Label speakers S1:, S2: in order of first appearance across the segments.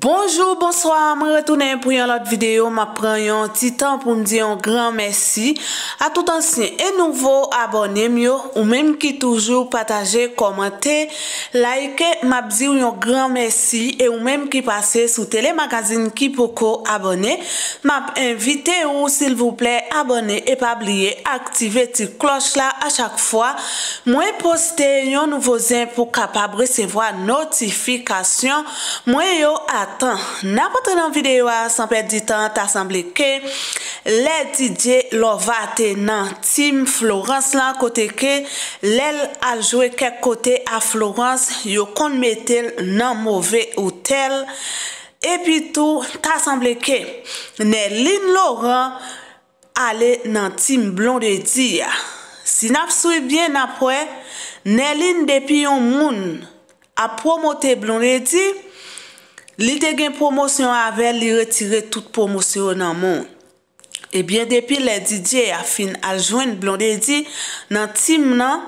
S1: Bonjour, bonsoir, mwen retounen pou yon lot videyo, mwen pren yon titan pou mdi yon gran mersi. A tout ansyen e nouvo abonem yo, ou menm ki toujou pataje, komante, like, mwen ap zi yon gran mersi, e ou menm ki pase sou telemagazin ki pou ko abonem, mwen ap invite ou sil vouple abonem e pa bliye aktive ti kloch la a chak fwa. Mwen poste yon nouvo zin pou kapab resevo a notifikasyon, mwen yo atak. Na pote nan videyo a, sanpe di tan, ta sanble ke, le DJ lo vate nan Tim Florence lan kote ke, lel a jwe ke kote a Florence, yo kon metel nan move ou tel. E pi tou, ta sanble ke, ne lin loran ale nan Tim Blondie D. Si nap souye bien na pwe, ne lin depi yon moun a promote Blondie D., Li de gen promosyon avè, li retire tout promosyon nan mè. Ebyen, eh depi le Didier a fin a jwen blon, de di nan tim nan,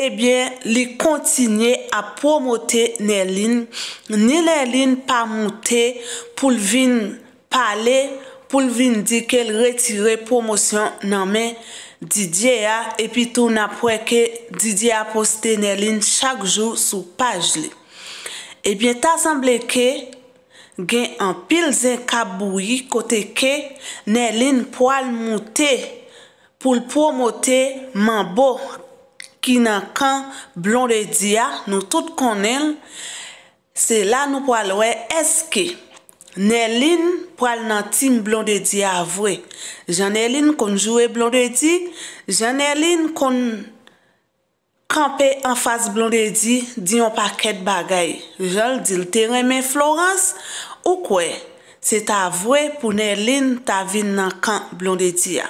S1: ebyen, eh li kontinye a promote ne lin, ni le lin pa moutè pou l'vin pale, pou l'vin di ke l'retire promosyon nan mè Didier a, epi tou na pwè ke Didier a poste ne lin chak jou sou paj li. Ebyen, eh ta semblè ke, gen an pil zin kaboui kote ke, nen lin pou al mouté, pou l pou mouté man bo, ki nan kan blon redi ya, nou tout konen, se la nou pou al we eske, nen lin pou al nan tim blon redi ya avwe, jan nen lin kon jowe blon redi, jan nen lin kon kampe an fase blon redi, di yon paket bagay, jol di l teren men florence, Ou kwe, se ta vwe pou ne lin ta vin nan kan blondedi ya.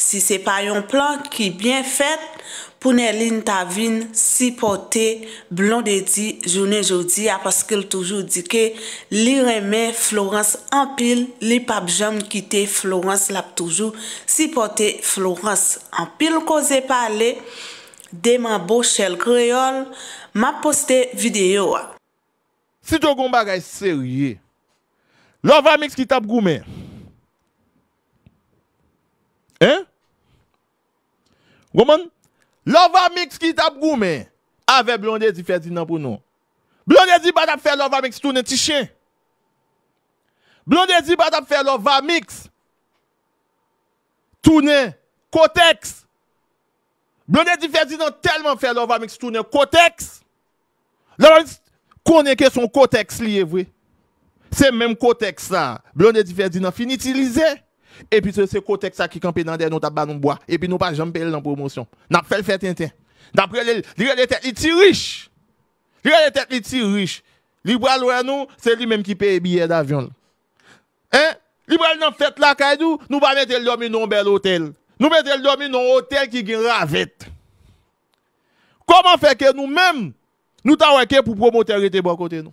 S1: Si se pa yon plan ki bien fet, pou ne lin ta vin si pote blondedi jounen joudi ya paske l toujou dike li reme Florence anpil, li pap jom kite Florence lap toujou, si pote Florence anpil koze pale, de man bo chel kreol, ma poste videyo ya. Se tyon kon bagay serye,
S2: Lovamix ki tap goumen. Hein? Goman? Lovamix ki tap goumen. Ave blondezi fezi nan pou nou. Blondezi bata pfe lovamix tounen ti chen. Blondezi bata pfe lovamix. Tounen kotex. Blondezi fezi nan telman pfe lovamix tounen kotex. Blondezi koneke son kotex liye vwey. C'est même contexte ça. Blondet dit Ferdinand fini utilisé. Et puis c'est contexte ça qui campé dans des nous à nous bois et puis nous pas jamais payer dans promotion. N'a fait le fait tintin. D'après les les têtes il riche. Les têtes il riche. Libre bral nous, c'est lui-même qui paye billet d'avion. Hein? Li bral dans fête là kaidou, nous pas mettre le dormir dans un bel hôtel. Nous mettre le dormir dans un hôtel qui gagne ravette. Comment faire que nous-mêmes nous t'avons pour promouvoir était bon côté nous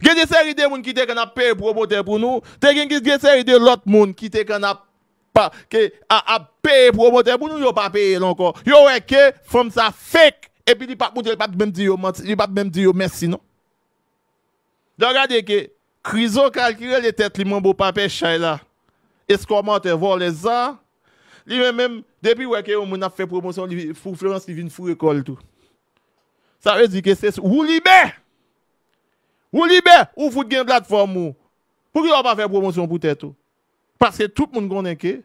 S2: il y a e des séries de gens qui ont payé pour pour nous. Il y a des séries de l'autre monde qui ont payé promoteur pour nous. Ils n'ont pas payé encore. Yo ont que femme ça fake. Et puis ils pas peuvent pas même dire merci. Non? Donc regardez que Criso calcule les têtes, les membres papier chay là. Escormante voir les ans? Lui même, depuis que on a fait promotion, Florence, il vient fou école tout. Ça veut dire que c'est ou libère. Ou libe ou foute gen platform ou. Ou ki la pa fe promosyon pou tete ou. Pase tout moun konnen ke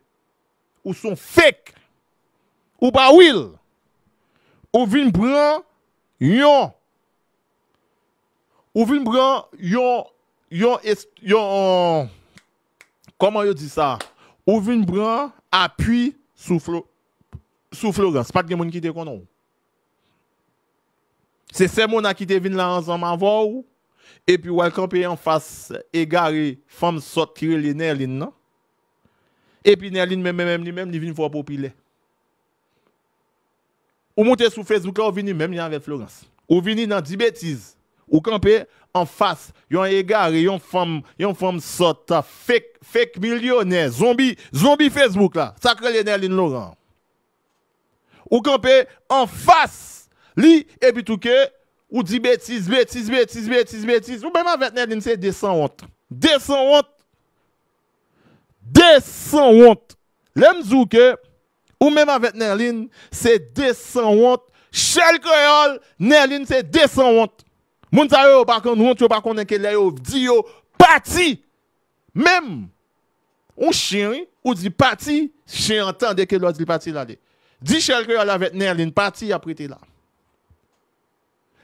S2: ou son fek. Ou pa will. Ou vin brin yon. Ou vin brin yon yon est, yon yon koman yo di sa. Ou vin brin api sou flogan. Spat gen moun ki te konon. Se se moun a ki te vin la ansan man vò ou Et puis, ou camper en face, égaré, femme sorte tirer les Nerline, non? Et puis, Nerline, même, même, lui-même, il vient voir populaire. Ou monter sur Facebook, là, ou venu même avec Florence. Ou venu dans des bêtises. Ou camper en face, yon égaré, yon femme, yon femme sorte, fake, fake millionnaire, zombie, zombie Facebook là, ça les Nerline Laurent. Ou camper en face, li, et puis tout que, Ou di betis, betis, betis, betis, betis, betis. Ou mèm avet nerlin se desanwant. Desanwant. Desanwant. Lèm zouke, ou mèm avet nerlin se desanwant. Chèl kèyol, nerlin se desanwant. Moun sa yo, woun chèw bakonnen ke lè yo, di yo, pati. Mèm. Ou chèy, ou di pati, chèy an tan deke lò di pati lade. Di chèl kèyol avet nerlin, pati apri te lade.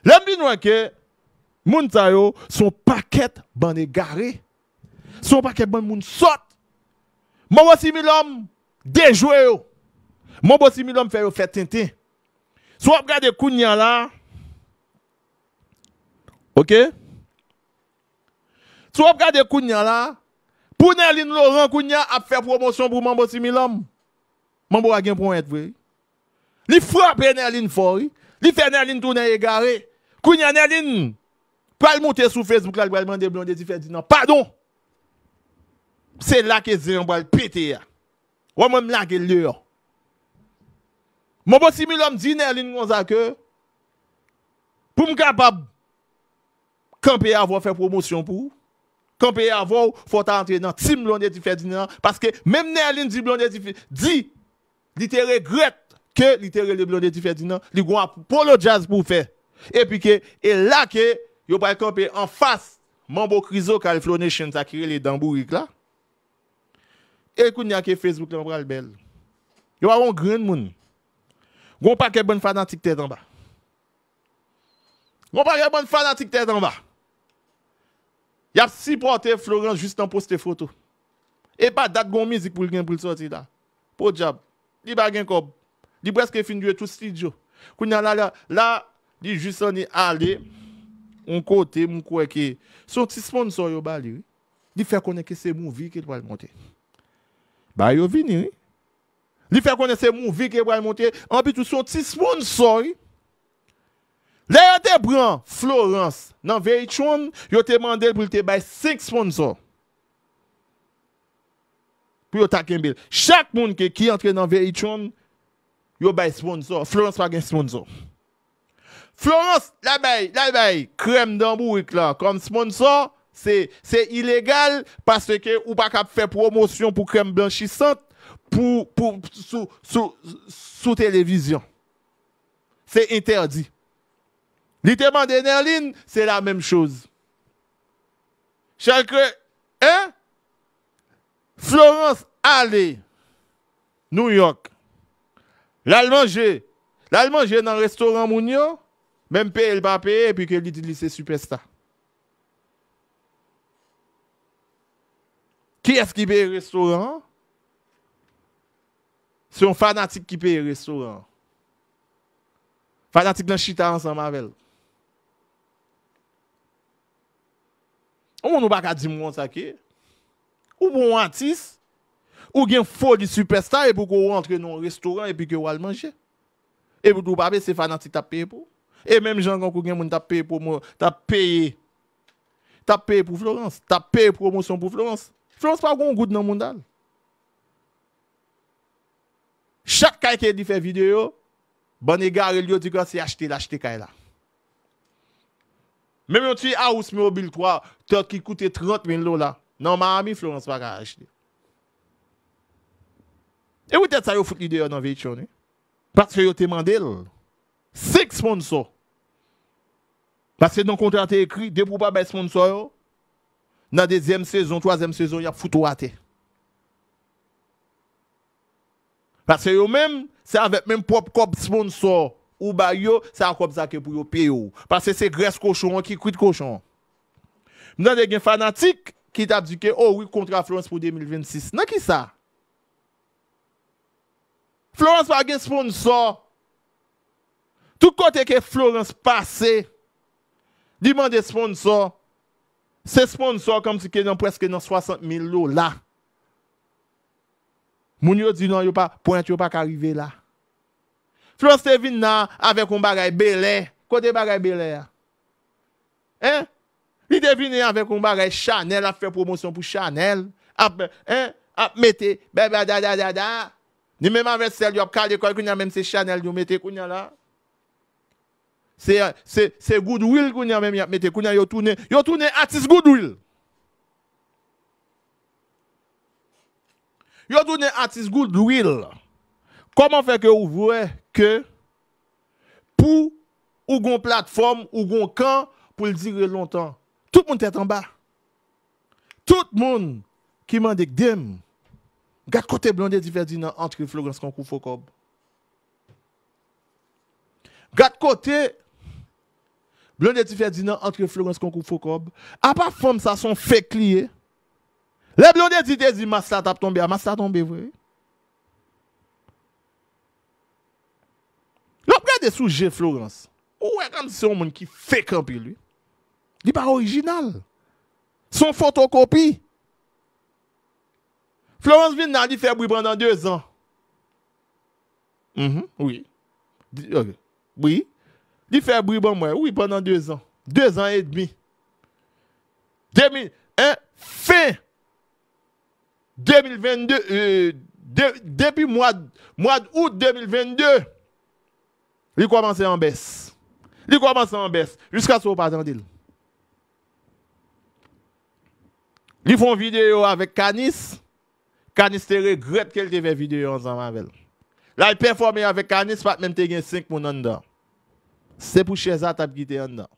S2: Lembi nou anke, moun ta yo, son paket ban e gare. Son paket ban moun sot. Moun bo similom, dejwe yo. Moun bo similom fe yo fet tenten. Sou ap gade koun nyan la. Ok? Sou ap gade koun nyan la. Pounen lin loran koun nyan ap fe promosyon pou moun bo similom. Moun bo agen pou mwen etwe. Li frap ene lin fori. Li fener lin tou nan e gare. Kwenya Nerlin, pa l motè sou Facebook la l wèlman de blondè di Ferdinand, padon, se l lakè zè yon wèl pètè ya, wèlman l lakè l lè yon. Mwen bò bon si mi lòm di Nerlin konzakè, pou m kapab, kanpe y avò fè promosyon pou, kanpe y avò fò ta antè nan, ti blondè di Ferdinand, paske mèm Nerlin di blondè di Ferdinand, di, li te regret ke li te re le blondè di Ferdinand, li gwa pou lo jazz pou fè. Epi ke, e la ke, yo bay kompe an fas Mambo krizo kal Flo Neshen sa kire le dambou yik la E koun ya ke Facebook nan pral bel Yo avon gren moun Goun pa ke bon fanatik te dan ba Goun pa ke bon fanatik te dan ba Yap si pwante Flo Neshen jist nan poste foto E pa dat goun mizik pou gen pou lsoti la Po jab, li bagen kob Li brez ke fin dwe tout studio Koun ya la la la Di jist ane ale On kote mwen kweke So ti sponsor yo bali Di fe konen ke se moun vi ke lwa lmonte Ba yo vini Li fe konen se moun vi ke lwa lmonte An pi tou so ti sponsor Le yon te bran Florence nan VH1 Yo te mandel pou te bay 5 sponsor Pou yo tak en bil Chak moun ke ki entre nan VH1 Yo bay sponsor Florence fagen sponsor Florence, l'abeille, l'abeille, crème d'Hambourg là, comme sponsor, c'est illégal parce que ou pas faire promotion pour crème blanchissante pour, pour sous, sous, sous télévision. C'est interdit. Littément d'Enerline, c'est la même chose. Chaque, hein? Florence, allez, New York. L'allemand, j'ai dans le restaurant Mounio, même paye, il puis que lui dit c'est superstar. Qui est-ce qui paye le restaurant? C'est un fanatique qui paye le restaurant. Fanatique dans chita ensemble avec elle. On nous pas dire moi ça qui ou bon artiste ou bien faux du superstar et pour qu'on rentre dans le restaurant et puis que vous allez manger. Et vous ne pouvez pas c'est fanatique à payer pour. E menm jan kon kou gen moun ta peye promo, ta peye, ta peye pou Florence, ta peye promosyon pou Florence. Florence pa kon gout nan moun dal. Chak kay ke di fe videyo, ban e gare liyo di gwa se yashte la, yashte kay la. Menm yo ti a ou smi obil kwa, te ot ki koute 30 min lo la, nan ma ami Florence pa ka yashte. E wite sa yo foute videyo nan vey chou ni? Parce que dans le contrat, écrit, deux pour pas sponsor, dans la deuxième saison, troisième saison, il y a foutu à Parce que eux-mêmes, c'est avec même propre sponsor ou bah c'est à comme ça que pour yo payer. Parce que c'est graisse cochon qui cuit cochon. y a des fanatiques qui t'a dit que, oh oui, contrat Florence pour 2026. Non, qui ça? Florence pas de sponsor. Tout côté que Florence passait, Demandez sponsor. C'est sponsor comme si qu'il y presque dans 60 000 dollars. là. yo dit non, yo pas, point yo pas arrivé là. Florence Devine avec un bagay belé. Côté bagay belé. Hein? Il devine avec un bagage Chanel, a fait promotion pour Chanel. A, hein? A mette, da da da da da. Ni même avec celle, a même c'est Chanel, là. Se, se, se goodwill koun ya mèm ya mète, koun ya yo toune, yo toune artist goodwill. Yo toune artist goodwill. Koman feke ou vwe ke pou ou gon platform, ou gon kan pou l'dire lontan. Tout moun tèt an ba. Tout moun ki mèm dek dem, gat kote blande di ferdi nan antre flogans kon kou fokob. Gat kote... Blondetti Ferdinand entre Florence Concours Focob. À part femme, ça sont fake liés. Les Blondetti te dit, Massa t'a tombé, ah, Massa tombé, oui. L'opéra de sujets, Florence. Ou est comme si un monde qui fake un peu lui. Il n'est pas original. Son photocopie. Florence vient dit « fait bruit pendant deux ans. Mm oui. Oui. Il fait bruit bon moi. Oui, pendant deux ans. Deux ans et demi. Hein, fin 2022, euh, depuis mois, mois d'août 2022, il commence en baisse. Il commence en baisse jusqu'à ce qu'on pas Il Ils font vidéo avec Canis. Canis te regrette qu'elle te fait vidéo ensemble avec elle. Là, il performe avec Canis, pas même te gagne 5 personnes dedans. Se pou che zata ap gite yon nou.